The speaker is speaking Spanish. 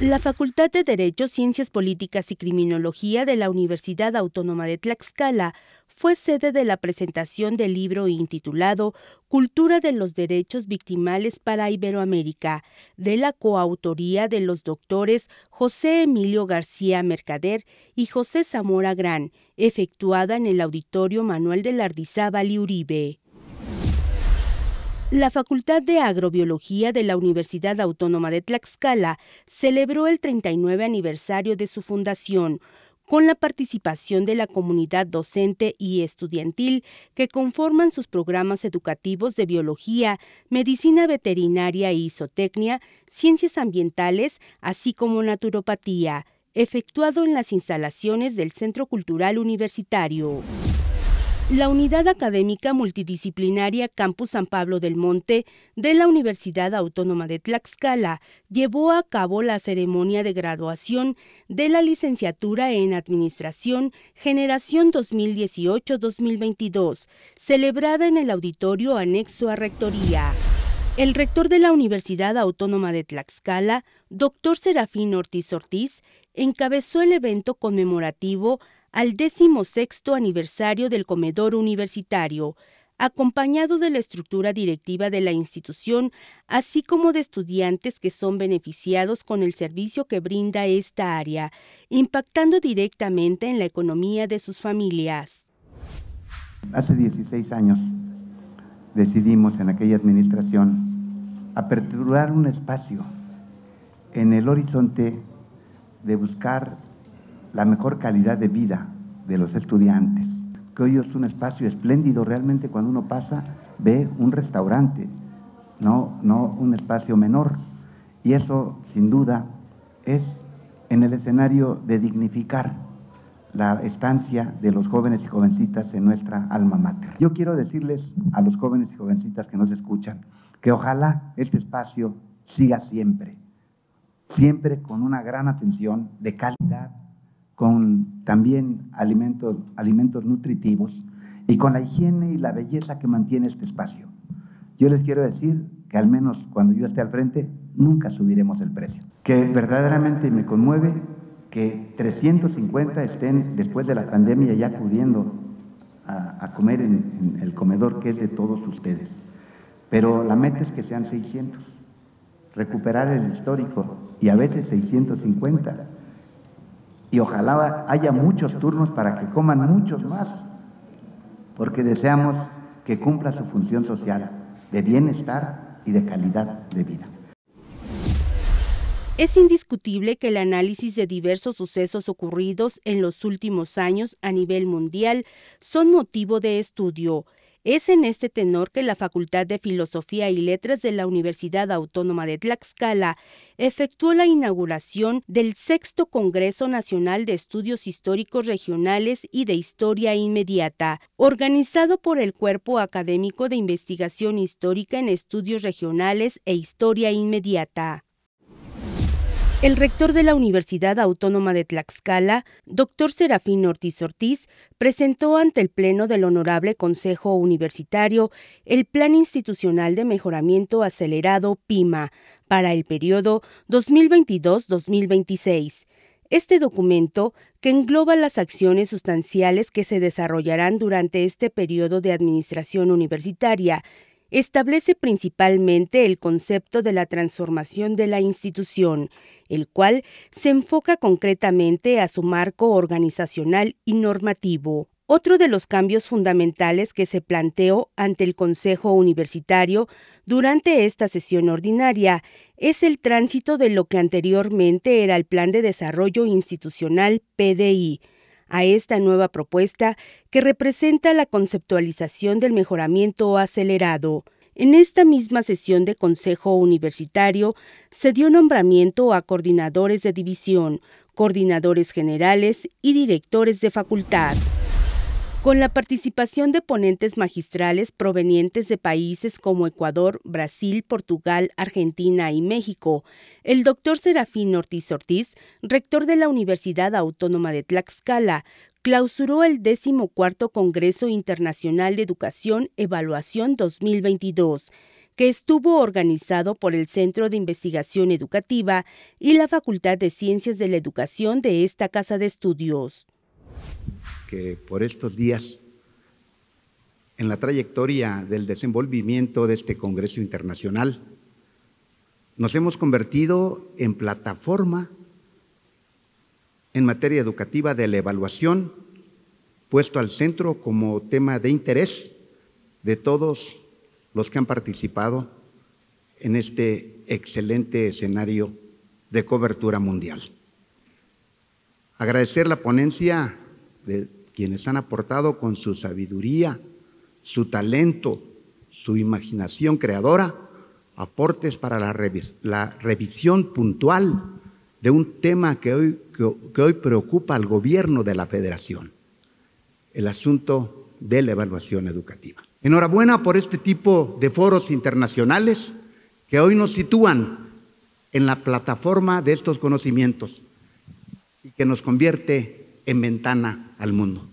La Facultad de Derecho, Ciencias Políticas y Criminología de la Universidad Autónoma de Tlaxcala fue sede de la presentación del libro intitulado Cultura de los Derechos Victimales para Iberoamérica, de la coautoría de los doctores José Emilio García Mercader y José Zamora Gran, efectuada en el Auditorio Manuel de Lardizábal y Uribe. La Facultad de Agrobiología de la Universidad Autónoma de Tlaxcala celebró el 39 aniversario de su fundación con la participación de la comunidad docente y estudiantil que conforman sus programas educativos de biología, medicina veterinaria e isotecnia, ciencias ambientales, así como naturopatía, efectuado en las instalaciones del Centro Cultural Universitario. La Unidad Académica Multidisciplinaria Campus San Pablo del Monte de la Universidad Autónoma de Tlaxcala llevó a cabo la ceremonia de graduación de la licenciatura en Administración Generación 2018-2022, celebrada en el auditorio anexo a Rectoría. El rector de la Universidad Autónoma de Tlaxcala, doctor Serafín Ortiz Ortiz, encabezó el evento conmemorativo al decimosexto aniversario del comedor universitario, acompañado de la estructura directiva de la institución, así como de estudiantes que son beneficiados con el servicio que brinda esta área, impactando directamente en la economía de sus familias. Hace 16 años decidimos en aquella administración aperturar un espacio en el horizonte de buscar la mejor calidad de vida de los estudiantes, que hoy es un espacio espléndido realmente cuando uno pasa, ve un restaurante, no, no un espacio menor. Y eso, sin duda, es en el escenario de dignificar la estancia de los jóvenes y jovencitas en nuestra alma mater. Yo quiero decirles a los jóvenes y jovencitas que nos escuchan que ojalá este espacio siga siempre, siempre con una gran atención de calidad con también alimentos, alimentos nutritivos y con la higiene y la belleza que mantiene este espacio. Yo les quiero decir que al menos cuando yo esté al frente, nunca subiremos el precio. Que verdaderamente me conmueve que 350 estén después de la pandemia ya acudiendo a, comer en, en, el comedor que es de todos ustedes. Pero la meta es que sean 600, recuperar el histórico y a veces 650 y ojalá haya muchos turnos para que coman muchos más, porque deseamos que cumpla su función social de bienestar y de calidad de vida. Es indiscutible que el análisis de diversos sucesos ocurridos en los últimos años a nivel mundial son motivo de estudio. Es en este tenor que la Facultad de Filosofía y Letras de la Universidad Autónoma de Tlaxcala efectuó la inauguración del sexto Congreso Nacional de Estudios Históricos Regionales y de Historia Inmediata, organizado por el Cuerpo Académico de Investigación Histórica en Estudios Regionales e Historia Inmediata. El rector de la Universidad Autónoma de Tlaxcala, doctor Serafín Ortiz Ortiz, presentó ante el Pleno del Honorable Consejo Universitario el Plan Institucional de Mejoramiento Acelerado PIMA para el periodo 2022-2026. Este documento, que engloba las acciones sustanciales que se desarrollarán durante este periodo de administración universitaria, establece principalmente el concepto de la transformación de la institución, el cual se enfoca concretamente a su marco organizacional y normativo. Otro de los cambios fundamentales que se planteó ante el Consejo Universitario durante esta sesión ordinaria es el tránsito de lo que anteriormente era el Plan de Desarrollo Institucional PDI, a esta nueva propuesta que representa la conceptualización del mejoramiento acelerado. En esta misma sesión de Consejo Universitario se dio nombramiento a coordinadores de división, coordinadores generales y directores de facultad con la participación de ponentes magistrales provenientes de países como Ecuador, Brasil, Portugal, Argentina y México. El doctor Serafín Ortiz Ortiz, rector de la Universidad Autónoma de Tlaxcala, clausuró el XIV Congreso Internacional de Educación Evaluación 2022 que estuvo organizado por el Centro de Investigación Educativa y la Facultad de Ciencias de la Educación de esta Casa de Estudios que por estos días, en la trayectoria del desenvolvimiento de este Congreso Internacional, nos hemos convertido en plataforma en materia educativa de la evaluación, puesto al centro como tema de interés de todos los que han participado en este excelente escenario de cobertura mundial. Agradecer la ponencia de quienes han aportado con su sabiduría, su talento, su imaginación creadora, aportes para la, revisión puntual de un tema que hoy, que hoy preocupa al gobierno de la federación, el asunto de la evaluación educativa. Enhorabuena por este tipo de foros internacionales que hoy nos sitúan en la plataforma de estos conocimientos y que nos convierte en ventana al mundo.